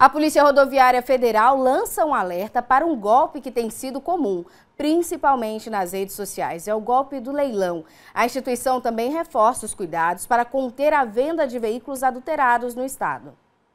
A Polícia Rodoviária Federal lança um alerta para um golpe que tem sido comum, principalmente nas redes sociais. É o golpe do leilão. A instituição também reforça os cuidados para conter a venda de veículos adulterados no estado.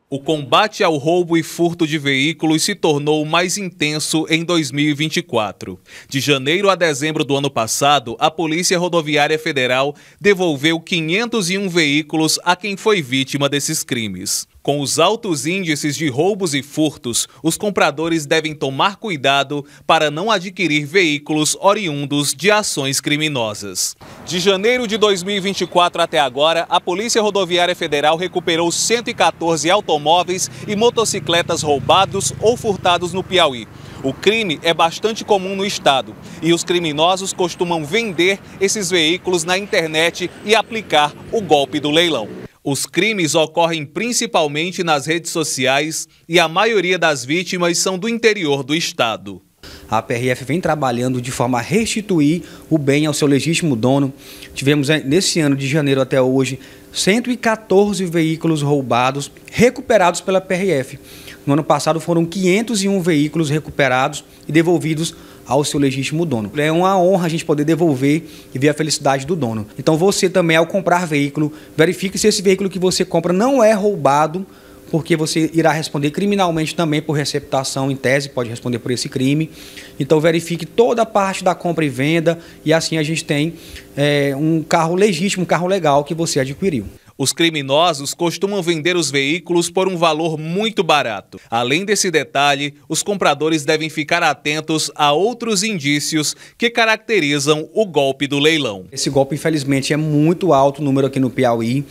O combate ao roubo e furto de veículos se tornou mais intenso em 2024. De janeiro a dezembro do ano passado, a Polícia Rodoviária Federal devolveu 501 veículos a quem foi vítima desses crimes. Com os altos índices de roubos e furtos, os compradores devem tomar cuidado para não adquirir veículos oriundos de ações criminosas. De janeiro de 2024 até agora, a Polícia Rodoviária Federal recuperou 114 automóveis e motocicletas roubados ou furtados no Piauí. O crime é bastante comum no estado e os criminosos costumam vender esses veículos na internet e aplicar o golpe do leilão. Os crimes ocorrem principalmente nas redes sociais e a maioria das vítimas são do interior do estado. A PRF vem trabalhando de forma a restituir o bem ao seu legítimo dono. Tivemos eh, nesse ano de janeiro até hoje 114 veículos roubados recuperados pela PRF. No ano passado foram 501 veículos recuperados e devolvidos ao seu legítimo dono. É uma honra a gente poder devolver e ver a felicidade do dono. Então você também, ao comprar veículo, verifique se esse veículo que você compra não é roubado, porque você irá responder criminalmente também por receptação em tese, pode responder por esse crime. Então verifique toda a parte da compra e venda e assim a gente tem é, um carro legítimo, um carro legal que você adquiriu. Os criminosos costumam vender os veículos por um valor muito barato. Além desse detalhe, os compradores devem ficar atentos a outros indícios que caracterizam o golpe do leilão. Esse golpe, infelizmente, é muito alto o número aqui no Piauí,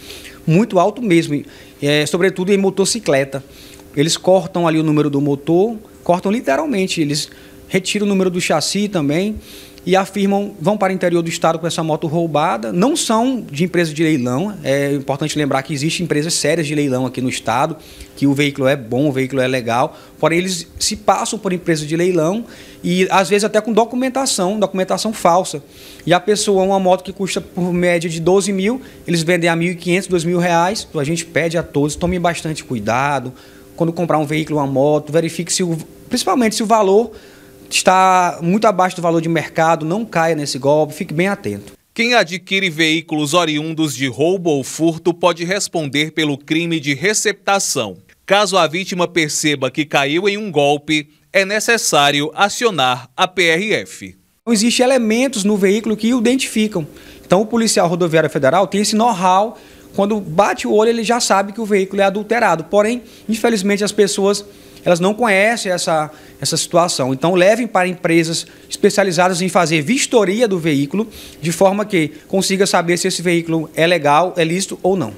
muito alto mesmo, é, sobretudo em motocicleta. Eles cortam ali o número do motor, cortam literalmente, eles retiram o número do chassi também e afirmam vão para o interior do estado com essa moto roubada. Não são de empresas de leilão. É importante lembrar que existem empresas sérias de leilão aqui no estado, que o veículo é bom, o veículo é legal. Porém, eles se passam por empresas de leilão e às vezes até com documentação, documentação falsa. E a pessoa, uma moto que custa por média de 12 mil, eles vendem a 1.500, 2.000 reais. Então a gente pede a todos, tome bastante cuidado quando comprar um veículo, uma moto, verifique se o, principalmente se o valor está muito abaixo do valor de mercado, não caia nesse golpe, fique bem atento. Quem adquire veículos oriundos de roubo ou furto pode responder pelo crime de receptação. Caso a vítima perceba que caiu em um golpe, é necessário acionar a PRF. Então, existem elementos no veículo que o identificam. Então, o policial rodoviário federal tem esse know-how quando bate o olho, ele já sabe que o veículo é adulterado. Porém, infelizmente, as pessoas elas não conhecem essa, essa situação. Então, levem para empresas especializadas em fazer vistoria do veículo, de forma que consiga saber se esse veículo é legal, é lícito ou não.